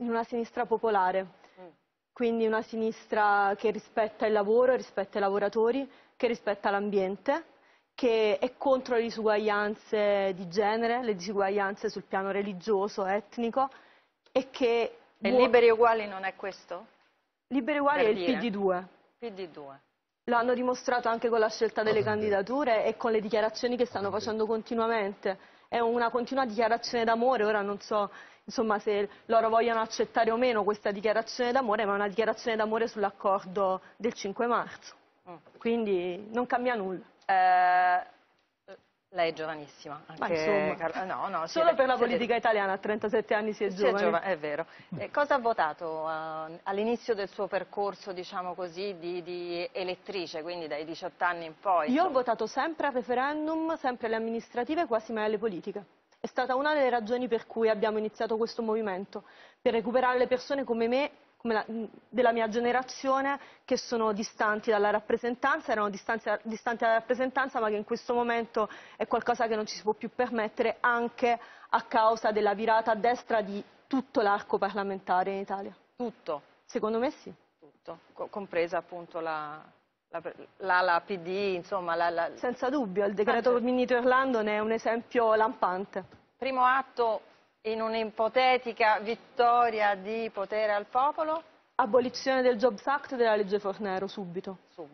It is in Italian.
in una sinistra popolare, mm. quindi una sinistra che rispetta il lavoro, rispetta i lavoratori, che rispetta l'ambiente, che è contro le disuguaglianze di genere, le disuguaglianze sul piano religioso, etnico e che... E Liberi e Uguali non è questo? Liberi e Uguali per è dire. il PD2. PD2. Lo hanno dimostrato anche con la scelta delle candidature e con le dichiarazioni che stanno facendo continuamente è una continua dichiarazione d'amore, ora non so insomma, se loro vogliono accettare o meno questa dichiarazione d'amore, ma è una dichiarazione d'amore sull'accordo del 5 marzo, mm. quindi non cambia nulla. Eh lei è giovanissima, anche Carla... no, no, solo per la politica italiana, a 37 anni si è giovane. Si è, giovane, è vero. Mm. E cosa ha votato uh, all'inizio del suo percorso, diciamo così, di, di, elettrice, quindi dai 18 anni in poi? Io ho votato sempre a referendum, sempre alle amministrative, quasi mai alle politiche. È stata una delle ragioni per cui abbiamo iniziato questo movimento, per recuperare le persone come me la, della mia generazione che sono distanti dalla rappresentanza, erano distanti, distanti dalla rappresentanza ma che in questo momento è qualcosa che non ci si può più permettere anche a causa della virata a destra di tutto l'arco parlamentare in Italia. Tutto? Secondo me sì. Tutto, Co compresa appunto la, l'ala PD, insomma... La, la... Senza dubbio, il decreto Mini Irlando ne è un esempio lampante. Primo atto in un'ipotetica vittoria di potere al popolo? Abolizione del Jobs Act e della legge Fornero, subito. subito.